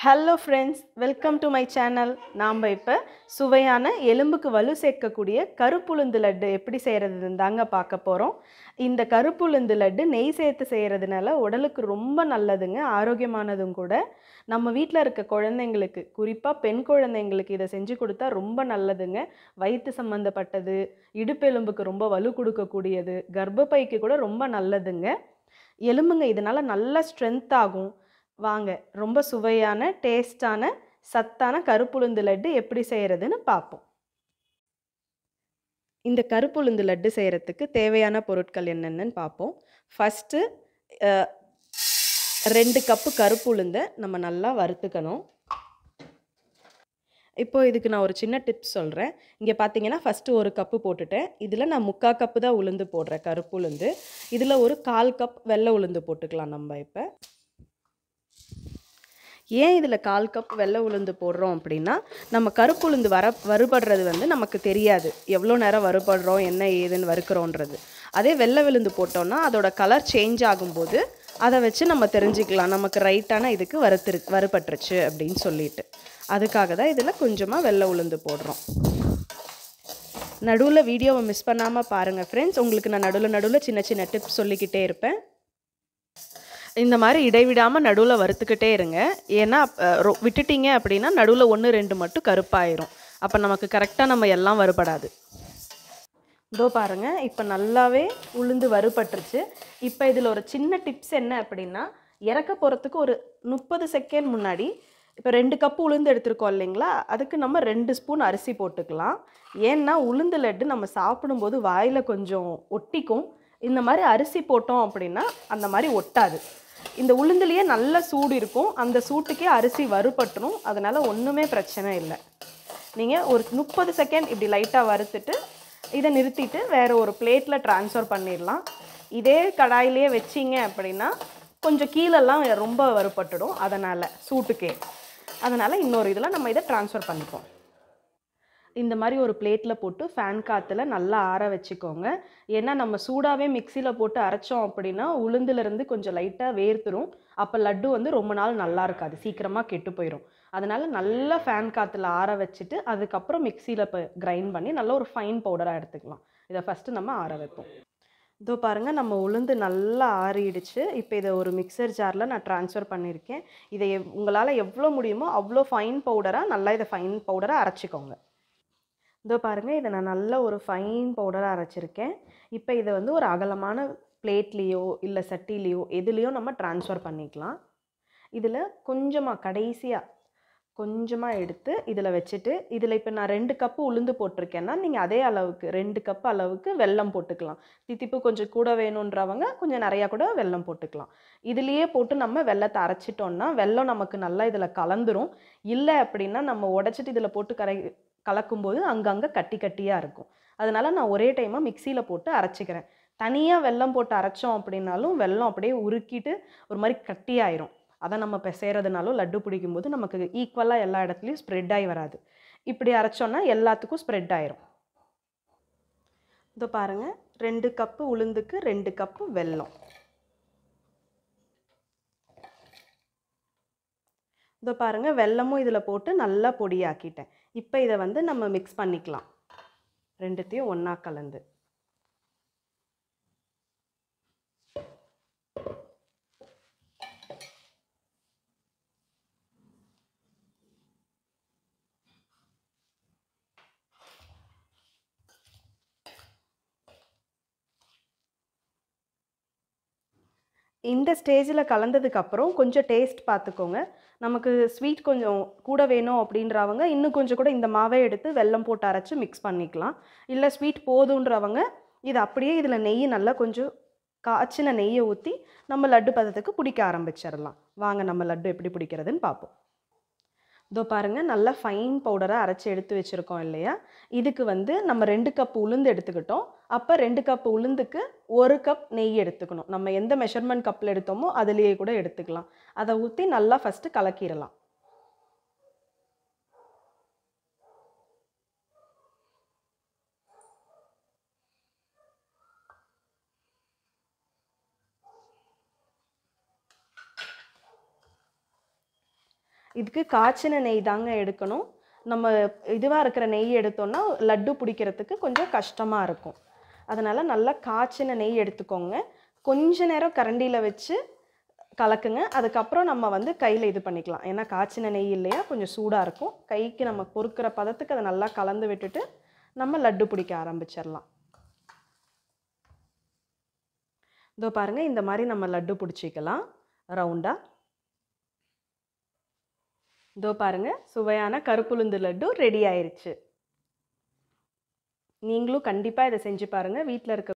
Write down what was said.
hello friends welcome to my channel நாம் இப்போ சுவையான எலும்புக்கு வலு சேர்க்கக்கூடிய கருப்புளுந்து லட்டு எப்படி செய்கிறதுன்னு தாங்க பார்க்க போகிறோம் இந்த கருப்புளுந்து லட்டு நெய் சேர்த்து செய்கிறதுனால உடலுக்கு ரொம்ப நல்லதுங்க ஆரோக்கியமானதும் கூட நம்ம வீட்டில் இருக்க குழந்தைங்களுக்கு குறிப்பாக பெண் குழந்தைங்களுக்கு இதை செஞ்சு கொடுத்தா ரொம்ப நல்லதுங்க வயிற்று சம்மந்தப்பட்டது இடுப்பெலும்புக்கு ரொம்ப வலு கொடுக்கக்கூடியது கர்ப்பப்பைக்கு கூட ரொம்ப நல்லதுங்க எலும்புங்க இதனால் நல்லா ஸ்ட்ரென்த் ஆகும் வாங்க ரொம்ப சுவையான டேஸ்டான சத்தான கருப்புளுந்து லட்டு எப்படி செய்கிறதுன்னு பார்ப்போம் இந்த கருப்புளுந்து லட்டு செய்கிறதுக்கு தேவையான பொருட்கள் என்னென்னு பார்ப்போம் ஃபஸ்ட்டு ரெண்டு கப்பு கருப்புளுந்தை நம்ம நல்லா வறுத்துக்கணும் இப்போது இதுக்கு நான் ஒரு சின்ன டிப்ஸ் சொல்கிறேன் இங்கே பார்த்தீங்கன்னா ஃபஸ்ட்டு ஒரு கப்பு போட்டுட்டேன் இதில் நான் முக்கால் கப்பு தான் உளுந்து போடுறேன் கருப்பு உளுந்து இதில் ஒரு கால் கப் வெள்ளை உளுந்து போட்டுக்கலாம் நம்ம இப்போ ஏன் இதில் கால் கப் வெள்ளை உளுந்து போடுறோம் அப்படின்னா நம்ம கருப்பு உளுந்து வர வறுபடுறது வந்து நமக்கு தெரியாது எவ்வளோ நேரம் வறுபடுறோம் என்ன ஏதுன்னு வறுக்கிறோன்றது அதே வெள்ளை விழுந்து போட்டோம்னா அதோட கலர் சேஞ்ச் ஆகும்போது அதை வச்சு நம்ம தெரிஞ்சுக்கலாம் நமக்கு ரைட்டான இதுக்கு வறுத்துரு வறுபட்டுருச்சு அப்படின்னு சொல்லிட்டு அதுக்காக தான் இதில் கொஞ்சமாக வெள்ளை உளுந்து போடுறோம் நடுவில் வீடியோவை மிஸ் பண்ணாமல் பாருங்கள் ஃப்ரெண்ட்ஸ் உங்களுக்கு நான் நடுவில் நடுவில் சின்ன சின்ன டிப்ஸ் சொல்லிக்கிட்டே இருப்பேன் இந்த மாதிரி இடைவிடாமல் நடுவில் வறுத்துக்கிட்டே இருங்க ஏன்னா விட்டுட்டிங்க அப்படின்னா நடுவில் ஒன்று ரெண்டு மட்டும் கருப்பாயிரும் அப்போ நமக்கு கரெக்டாக நம்ம எல்லாம் வருபடாது இதோ பாருங்கள் இப்போ நல்லாவே உளுந்து வறுபட்டுருச்சு இப்போ இதில் ஒரு சின்ன டிப்ஸ் என்ன அப்படின்னா இறக்க போகிறதுக்கு ஒரு முப்பது செகண்ட் முன்னாடி இப்போ ரெண்டு கப்பு உளுந்து எடுத்துருக்கோம் இல்லைங்களா அதுக்கு நம்ம ரெண்டு ஸ்பூன் அரிசி போட்டுக்கலாம் ஏன்னா உளுந்து லட்டு நம்ம சாப்பிடும்போது வாயில் கொஞ்சம் ஒட்டிக்கும் இந்த மாதிரி அரிசி போட்டோம் அப்படின்னா அந்த மாதிரி ஒட்டாது இந்த உளுந்துலேயே நல்ல சூடு இருக்கும் அந்த சூட்டுக்கே அரிசி வறுபட்டணும் அதனால் ஒன்றுமே பிரச்சனை இல்லை நீங்கள் ஒரு முப்பது செகண்ட் இப்படி லைட்டாக வறுத்துட்டு இதை நிறுத்திட்டு வேறு ஒரு பிளேட்டில் ட்ரான்ஸ்ஃபர் பண்ணிடலாம் இதே கடாயிலே வச்சிங்க அப்படின்னா கொஞ்சம் கீழெல்லாம் ரொம்ப வறுபட்டுடும் அதனால் சூட்டுக்கே அதனால் இன்னொரு இதில் நம்ம இதை ட்ரான்ஸ்ஃபர் பண்ணிப்போம் இந்த மாதிரி ஒரு பிளேட்டில் போட்டு ஃபேன் காற்றுல நல்லா ஆற வச்சுக்கோங்க ஏன்னா நம்ம சூடாகவே மிக்சியில் போட்டு அரைச்சோம் அப்படின்னா உளுந்துலேருந்து கொஞ்சம் லைட்டாக வேர்த்துரும் அப்போ லட்டு வந்து ரொம்ப நாள் நல்லா இருக்காது சீக்கிரமாக கெட்டு போயிடும் அதனால் நல்லா ஃபேன் காற்றுல ஆற வச்சுட்டு அதுக்கப்புறம் மிக்சியில் இப்போ கிரைண்ட் பண்ணி நல்லா ஒரு ஃபைன் பவுடராக எடுத்துக்கலாம் இதை ஃபஸ்ட்டு நம்ம ஆற வைப்போம் இதோ பாருங்கள் நம்ம உளுந்து நல்லா ஆறிடுச்சு இப்போ இதை ஒரு மிக்சர் ஜாரில் நான் ட்ரான்ஸ்ஃபர் பண்ணியிருக்கேன் இதை உங்களால் எவ்வளோ முடியுமோ அவ்வளோ ஃபைன் பவுடராக நல்லா இதை ஃபைன் பவுடராக அரைச்சிக்கோங்க இதோ பாருங்கள் இதை நான் நல்ல ஒரு ஃபைன் பவுடராக அரைச்சிருக்கேன் இப்போ இதை வந்து ஒரு அகலமான பிளேட்லேயோ இல்லை சட்டிலேயோ எதுலேயோ நம்ம ட்ரான்ஸ்ஃபர் பண்ணிக்கலாம் இதில் கொஞ்சமாக கடைசியாக கொஞ்சமாக எடுத்து இதில் வச்சுட்டு இதில் இப்போ நான் ரெண்டு கப்பு உளுந்து போட்டிருக்கேன்னா நீங்கள் அதே அளவுக்கு ரெண்டு கப்பு அளவுக்கு வெல்லம் போட்டுக்கலாம் தித்திப்பு கொஞ்சம் கூட வேணுன்றவங்க கொஞ்சம் நிறையா கூட வெல்லம் போட்டுக்கலாம் இதுலேயே போட்டு நம்ம வெள்ளத்தை அரைச்சிட்டோன்னா வெல்லம் நமக்கு நல்லா இதில் கலந்துரும் இல்லை அப்படின்னா நம்ம உடச்சிட்டு இதில் போட்டு கரை கலக்கும்போது அங்கங்கே கட்டி கட்டியாக இருக்கும் அதனால் நான் ஒரே டைமாக மிக்சியில் போட்டு அரைச்சிக்கிறேன் தனியாக வெல்லம் போட்டு அரைச்சோம் அப்படின்னாலும் வெல்லம் அப்படியே உருக்கிட்டு ஒரு மாதிரி கட்டியாயிரும் அதை நம்ம இப்போ செய்கிறதுனாலும் லட்டு பிடிக்கும்போது நமக்கு ஈக்குவலாக எல்லா இடத்துலையும் ஸ்ப்ரெட் ஆகி வராது இப்படி அரைச்சோன்னா எல்லாத்துக்கும் ஸ்ப்ரெட் ஆயிரும் இதோ பாருங்கள் ரெண்டு கப்பு உளுந்துக்கு ரெண்டு கப்பு வெல்லம் இதோ பாருங்கள் வெல்லமும் இதில் போட்டு நல்லா பொடியாக்கிட்டேன் இப்போ இதை வந்து நம்ம மிக்ஸ் பண்ணிக்கலாம் ரெண்டுத்தையும் ஒன்றா கலந்து இந்த ஸ்டேஜில் கலந்ததுக்கப்புறம் கொஞ்சம் டேஸ்ட் பார்த்துக்கோங்க நமக்கு ஸ்வீட் கொஞ்சம் கூட வேணும் அப்படின்றவங்க இன்னும் கொஞ்சம் கூட இந்த மாவை எடுத்து வெல்லம் போட்டு அரைச்சி மிக்ஸ் பண்ணிக்கலாம் இல்லை ஸ்வீட் போதுன்றவங்க இது அப்படியே இதில் நெய் நல்லா கொஞ்சம் காய்ச்சின நெய்யை ஊற்றி நம்ம லட்டு பதத்துக்கு பிடிக்க ஆரம்பிச்சிடலாம் வாங்க நம்ம லட்டு எப்படி பிடிக்கிறதுன்னு பார்ப்போம் இதோ பாருங்கள் நல்லா ஃபைன் பவுடரை அரைச்சி எடுத்து வச்சுருக்கோம் இல்லையா இதுக்கு வந்து நம்ம ரெண்டு கப் உளுந்து எடுத்துக்கிட்டோம் அப்போ ரெண்டு கப் உளுந்துக்கு ஒரு கப் நெய் எடுத்துக்கணும் நம்ம எந்த மெஷர்மெண்ட் கப்பில் எடுத்தோமோ அதுலேயே கூட எடுத்துக்கலாம் அதை ஊற்றி நல்லா ஃபஸ்ட்டு கலக்கிடலாம் இதுக்கு காய்ச்சின நெய் தாங்க எடுக்கணும் நம்ம இதுவாக இருக்கிற நெய் எடுத்தோம்னா லட்டு பிடிக்கிறதுக்கு கொஞ்சம் கஷ்டமாக இருக்கும் அதனால் நல்லா காய்ச்சின நெய் எடுத்துக்கோங்க கொஞ்ச நேரம் கரண்டியில் வச்சு கலக்குங்க அதுக்கப்புறம் நம்ம வந்து கையில் இது பண்ணிக்கலாம் ஏன்னா காய்ச்சின நெய் இல்லையா கொஞ்சம் சூடாக இருக்கும் கைக்கு நம்ம பொறுக்கிற பதத்துக்கு அதை நல்லா கலந்து விட்டுட்டு நம்ம லட்டு பிடிக்க ஆரம்பிச்சிடலாம் இதோ பாருங்கள் இந்த மாதிரி நம்ம லட்டு பிடிச்சிக்கலாம் ரவுண்டாக இதோ பாருங்கள் சுவையான கருப்புளுந்து லட்டு ரெடி ஆயிடுச்சு நீங்களும் கண்டிப்பாக இதை செஞ்சு பாருங்கள் வீட்டில் இருக்க